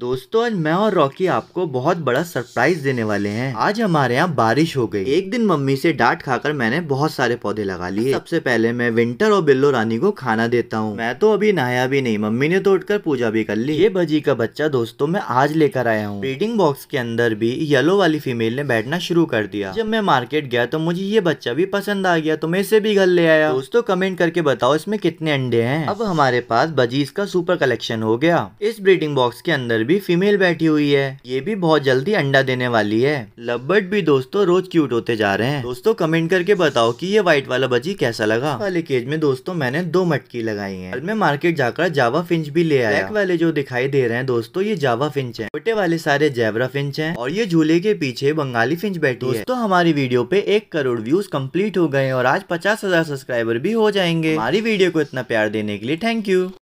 दोस्तों आज मैं और रॉकी आपको बहुत बड़ा सरप्राइज देने वाले हैं आज हमारे यहाँ बारिश हो गई एक दिन मम्मी से डांट खाकर मैंने बहुत सारे पौधे लगा लिए अच्छा। सबसे पहले मैं विंटर और बिल्लो रानी को खाना देता हूँ मैं तो अभी नहाया भी नहीं मम्मी ने तो उठकर पूजा भी कर ली ये भजी का बच्चा दोस्तों मैं आज लेकर आया हूँ ब्रीडिंग बॉक्स के अंदर भी येलो वाली फीमेल ने बैठना शुरू कर दिया जब मैं मार्केट गया तो मुझे ये बच्चा भी पसंद आ गया तो मैं इसे भी घर ले आया दोस्तों कमेंट करके बताओ इसमें कितने अंडे है अब हमारे पास भजीज का सुपर कलेक्शन हो गया इस ब्रीडिंग बॉक्स के अंदर पर भी फीमेल बैठी हुई है ये भी बहुत जल्दी अंडा देने वाली है लबर्ड भी दोस्तों रोज क्यूट होते जा रहे हैं दोस्तों कमेंट करके बताओ कि ये व्हाइट वाला बजी कैसा लगा वाले केज में दोस्तों मैंने दो मटकी लगाई है मैं मार्केट जाकर जावा फिंच भी ले आया वाले जो दिखाई दे रहे हैं दोस्तों ये जावा फिंच है छोटे वाले सारे जैवरा फिंच है और ये झूले के पीछे बंगाली फिंच बैठी है तो हमारी वीडियो पे एक करोड़ व्यूज कम्प्लीट हो गए और आज पचास हजार सब्सक्राइबर भी हो जाएंगे हमारी वीडियो को इतना प्यार देने के लिए थैंक यू